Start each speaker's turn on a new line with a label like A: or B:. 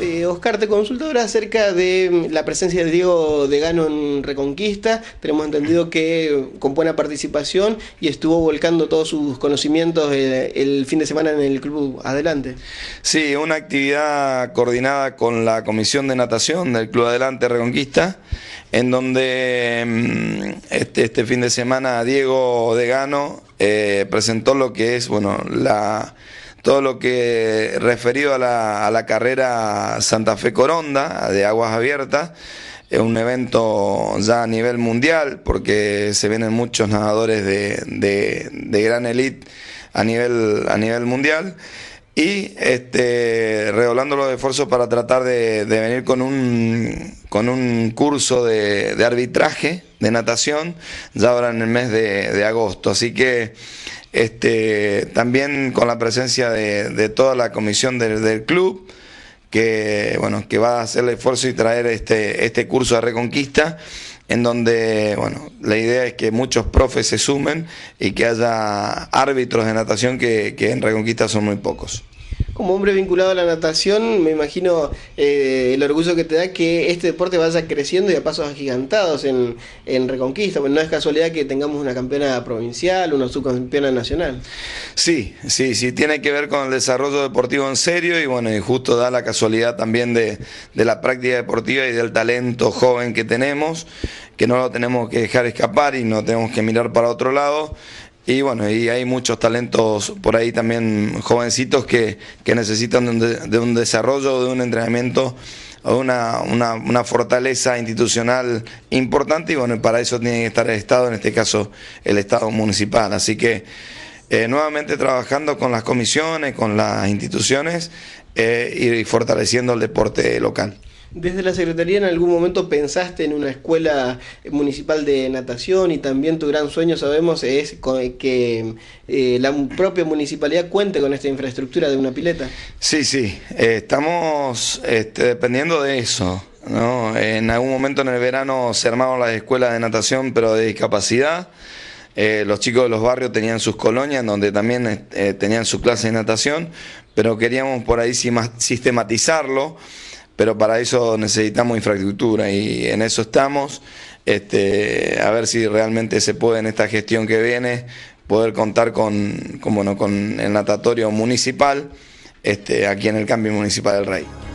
A: Eh, Oscar, te consultó acerca de mm, la presencia de Diego Degano en Reconquista. Tenemos entendido que mm, con buena participación y estuvo volcando todos sus conocimientos eh, el fin de semana en el club. Adelante. Sí, una
B: actividad coordinada con la Comisión de Natación del Club Adelante Reconquista, en donde mm, este, este, fin de semana Diego Degano eh, presentó lo que es, bueno, la todo lo que referido a la, carrera Santa Fe Coronda de Aguas Abiertas. Es un evento ya a nivel mundial porque se vienen muchos nadadores de, gran elite a nivel, a nivel mundial y este, redoblando los esfuerzos para tratar de, venir con un, con un curso de, arbitraje de natación ya ahora en el mes de, de agosto. Así que este, también con la presencia de, toda la comisión del, club, que, bueno, que va a hacer el esfuerzo y traer este, este curso de Reconquista en donde, bueno, la idea es que muchos profes se sumen y que haya árbitros de natación que, que en Reconquista son muy pocos.
A: Como hombre vinculado a la natación, me imagino eh, el orgullo que te da que este deporte vaya creciendo y a pasos agigantados en, Reconquista. Bueno, no es casualidad que tengamos una campeona provincial, una subcampeona nacional. Sí, sí, sí,
B: tiene que ver con el desarrollo deportivo en serio y bueno, y justo da la casualidad también de, de la práctica deportiva y del talento joven que tenemos, que no lo tenemos que dejar escapar y no tenemos que mirar para otro lado. Y bueno, y hay muchos talentos por ahí también jovencitos que, necesitan de un, desarrollo, de un entrenamiento una, una, una, fortaleza institucional importante y bueno, para eso tiene que estar el Estado, en este caso el Estado municipal. Así que eh, nuevamente trabajando con las comisiones, con las instituciones eh, y fortaleciendo el deporte local.
A: Desde la Secretaría en algún momento pensaste en una escuela municipal de natación y también tu gran sueño sabemos es eh, que eh, la propia municipalidad cuente con esta infraestructura de una pileta.
B: Sí, sí, eh, estamos este, dependiendo de eso. En algún momento en el verano se armaban las escuelas de natación pero de discapacidad. los chicos de los barrios tenían sus colonias donde también tenían su clase de natación, pero queríamos por ahí sistematizarlo pero para eso necesitamos infraestructura y en eso estamos. Este, a ver si realmente se puede en esta gestión que viene poder contar con, bueno, con el natatorio municipal este, aquí en el cambio municipal del Rey.